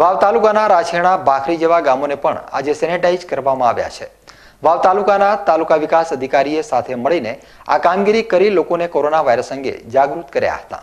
વાવ તાલુકાના રાછેણા બાખરી જેવા ગામોને પણ આજે સેનેટાઈઝ કરવામાં આવ્યા છે વાવ તાલુકાના તાલુકા વિકાસ અધિકારીએ સાથે મળીને આ કામગીરી કરી લોકોને કોરોના વાયરસ અંગે જાગૃત કર્યા હતા